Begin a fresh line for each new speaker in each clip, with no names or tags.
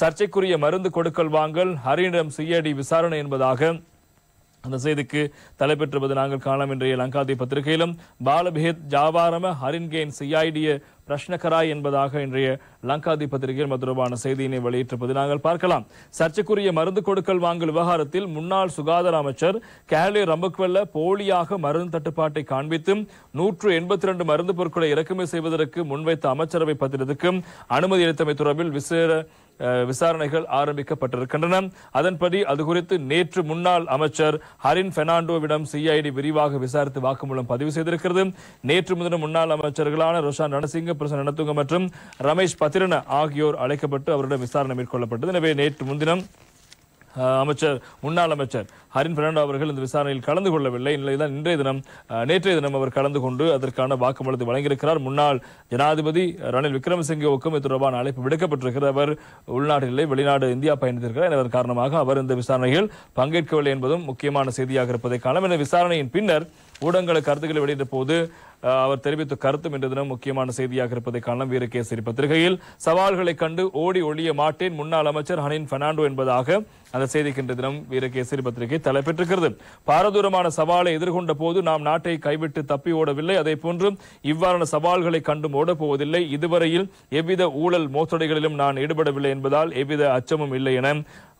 சர்ச்சைக்குரிய மருந்து கொடுக்கல் வாங்கல் ஹரியனிடம் சிஐடி விசாரணை என்பதாக அந்த செய்திக்கு தலைப்பெற்றிருப்பது நாங்கள் காணலாம் இன்றைய லங்காதி பத்திரிகையிலும் பாலபேத் ஜாவாரம ஹரின்கேன் சிஐடிய பிரஷ்னகரா என்பதாக இன்றைய லங்காதி பத்திரிகையில் மதுரமான செய்தியினை வெளியிட்டிருப்பது நாங்கள் பார்க்கலாம் சர்ச்சைக்குரிய மருந்து கொடுக்கல் வாங்கல் விவகாரத்தில் முன்னாள் சுகாதார அமைச்சர் கேலி ரம்பக்வெல்ல போலியாக மருந்து தட்டுப்பாட்டை காண்பித்து நூற்று எண்பத்தி இரண்டு மருந்து பொருட்களை இறக்குமதி செய்வதற்கு முன்வைத்த அமைச்சரவை பத்திரத்துக்கு அனுமதி அளித்தமை தொடர்பில் விசேட விசாரணைகள் ஆரம்பிக்கப்பட்டிருக்கின்றன அதன்படி அது குறித்து நேற்று முன்னாள் அமைச்சர் ஹரின் பெர்னாண்டோவிடம் சிஐடி விரிவாக விசாரித்து வாக்குமூலம் பதிவு செய்திருக்கிறது நேற்று முதல் முன்னாள் அமைச்சர்களான ரோஷான் ரணசிங்க பிரசன் நனத்துங்க மற்றும் ரமேஷ் பத்திரன ஆகியோர் அழைக்கப்பட்டு அவரிடம் விசாரணை மேற்கொள்ளப்பட்டது எனவே நேற்று முன்தினம் அமைச்சர் முன்னாள் அமைச்சர் ஹரின் பெர்னாண்டோ அவர்கள் இந்த விசாரணையில் கலந்து கொள்ளவில்லை நிலையில்தான் இன்றைய தினம் நேற்றைய தினம் அவர் கலந்து கொண்டு அதற்கான வாக்குமூலத்தை வழங்கியிருக்கிறார் முன்னாள் ஜனாதிபதி ரணில் விக்ரமசிங்கவுக்கும் இது தொடர்பான அழைப்பு விடுக்கப்பட்டிருக்கிறது அவர் உள்நாட்டில் இல்லை வெளிநாடு இந்தியா பயணித்திருக்கிறார் என்பதன் காரணமாக அவர் இந்த விசாரணையில் பங்கேற்கவில்லை என்பதும் முக்கியமான செய்தியாக இருப்பதை காணலாம் என விசாரணையின் பின்னர் ஊடகங்கள் கருத்துக்களை வெளியிட்ட போது அவர் தெரிவித்த கருத்தும் இன்று தினம் முக்கியமான செய்தியாக இருப்பதை காணலாம் வீரகேசரி பத்திரிகையில் சவால்களை கண்டு ஓடி ஒழிய மாட்டேன் முன்னாள் அமைச்சர் ஹனின் பெர்னாண்டோ என்பதாக அந்த செய்திக்கு இன்று தினம் வீரகேசரி பத்திரிகை தலைப்பெற்றிருக்கிறது பாரதூரமான சவாலை எதிர்கொண்ட போது நாம் நாட்டை கைவிட்டு தப்பி ஓடவில்லை அதே போன்று இவ்வாறான சவால்களை கண்டும் ஓடப்போவதில்லை இதுவரையில் எவ்வித ஊழல் மோசடிகளிலும் நான் ஈடுபடவில்லை என்பதால் எவ்வித அச்சமும் இல்லை என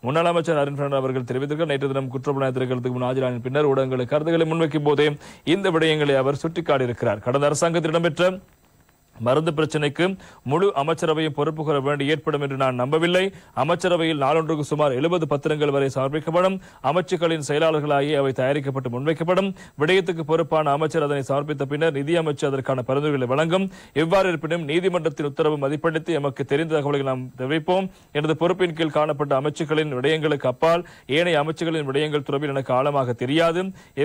முன்னாள் அமைச்சர் அருண் பிரனாட் அவர்கள் தெரிவித்திருக்கிறார் நேற்று தினம் குற்றப்புலனாய்வு திரைக்கிறதுக்கு முன் ஆஜரான பின்னர் ஊடகங்களுக்கு கருத்துக்களை முன்வைக்கும் போதே இந்த விடயங்களை அவர் சுட்டிக்காட்டியிருக்கிறார் கடந்த அரசாங்கத்தில் இடம்பெற்ற மருந்து பிரச்சனைக்கு முழு அமைச்சரவையும் பொறுப்பு கூற வேண்டி ஏற்படும் என்று நான் நம்பவில்லை அமைச்சரவையில் நாளொன்றுக்கு சுமார் எழுபது பத்திரங்கள் வரை சமர்ப்பிக்கப்படும் அமைச்சுக்களின் செயலாளர்களாகி அவை தயாரிக்கப்பட்டு முன்வைக்கப்படும் விடயத்துக்கு பொறுப்பான அமைச்சர் அதனை சமர்ப்பித்த பின்னர் நிதி அமைச்சர் அதற்கான பரிந்துரைகளை வழங்கும் எவ்வாறு இருப்பினும் நீதிமன்றத்தின் உத்தரவு மதிப்பளித்து எமக்கு தெரிந்த தகவல்களை நாம் தெரிவிப்போம் எனது பொறுப்பின் கீழ் காணப்பட்ட அமைச்சுகளின் விடயங்களுக்கு அப்பால் ஏனைய அமைச்சுக்களின் விடயங்கள் தொடர்பில் எனக்கு ஆழமாக தெரியாது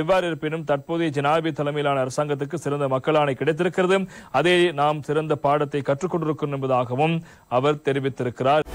எவ்வாறு இருப்பினும் தற்போதைய ஜனாதிபதி தலைமையிலான அரசாங்கத்துக்கு சிறந்த ஆணை கிடைத்திருக்கிறது அதே நாம் சிறந்த பாடத்தை கற்றுக்கொண்டிருக்கும் என்பதாகவும் அவர் தெரிவித்திருக்கிறார்